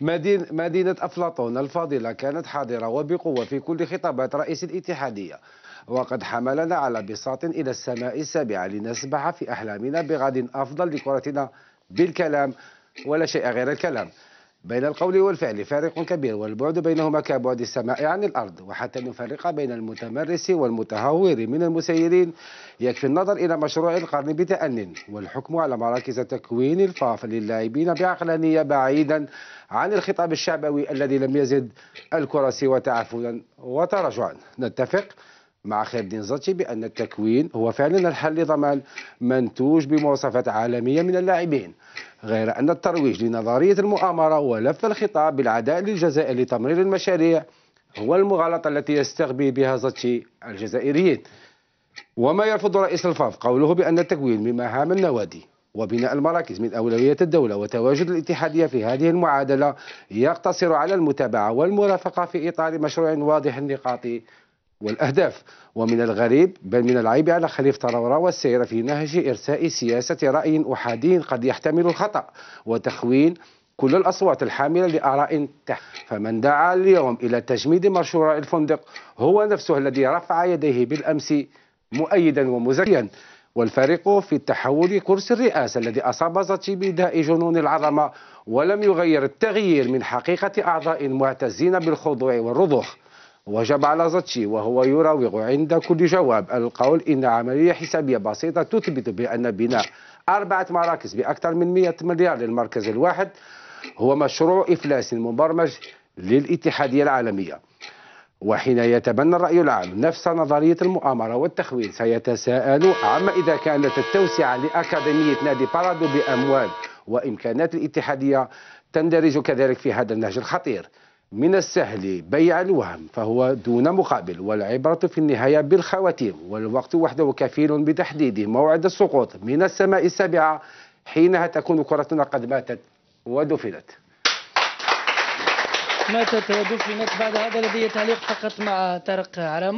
مدينة, أفلاطون الفاضلة كانت حاضرة وبقوة في كل خطابات رئيس الاتحادية وقد حملنا على بساط إلى السماء السابعة لنسبح في أحلامنا بغد أفضل لكرتنا بالكلام ولا شيء غير الكلام بين القول والفعل فارق كبير والبعد بينهما كبعد السماء عن الأرض وحتى نفرق بين المتمرس والمتهور من المسيرين يكفي النظر إلى مشروع القرن بتأن والحكم على مراكز تكوين الفاف للاعبين بعقلانية بعيدا عن الخطاب الشعبوي الذي لم يزد الكرة سوى تعفنا وتراجعا نتفق مع خير الدين زتشي بأن التكوين هو فعلا الحل لضمان منتوج بمواصفات عالمية من اللاعبين غير أن الترويج لنظرية المؤامرة ولف الخطاب بالعداء للجزائر لتمرير المشاريع هو المغالطة التي يستغبي بها زتشي الجزائريين وما يرفض رئيس الفاف قوله بأن التكوين من مهام النوادي وبناء المراكز من أولويات الدولة وتواجد الاتحادية في هذه المعادلة يقتصر على المتابعة والمرافقة في إطار مشروع واضح النقاط والأهداف ومن الغريب بل من العيب على خليفة طراوره والسير في نهج إرساء سياسة رأي أحادي قد يحتمل الخطأ وتخوين كل الأصوات الحاملة لآراء تحت فمن دعا اليوم إلى تجميد مشروع الفندق هو نفسه الذي رفع يديه بالأمس مؤيدا ومزكيا والفارق في التحول كرسي الرئاسة الذي أصاب زتي بداء جنون العظمة ولم يغير التغيير من حقيقة أعضاء معتزين بالخضوع والرضوخ وجب على زتشي وهو يراوغ عند كل جواب القول إن عملية حسابية بسيطة تثبت بأن بناء أربعة مراكز بأكثر من 100 مليار للمركز الواحد هو مشروع إفلاس مبرمج للاتحادية العالمية وحين يتبنى الرأي العام نفس نظرية المؤامرة والتخويل سيتساءل عما إذا كانت التوسعة لأكاديمية نادي بارادو بأموال وإمكانات الاتحادية تندرج كذلك في هذا النهج الخطير من السهل بيع الوهم فهو دون مقابل والعبرة في النهاية بالخواتيم والوقت وحده كفيل بتحديد موعد السقوط من السماء السابعة حينها تكون كرتنا قد ماتت ودفنت ماتت ودفنت بعد هذا لدي تعليق فقط مع طارق عرامة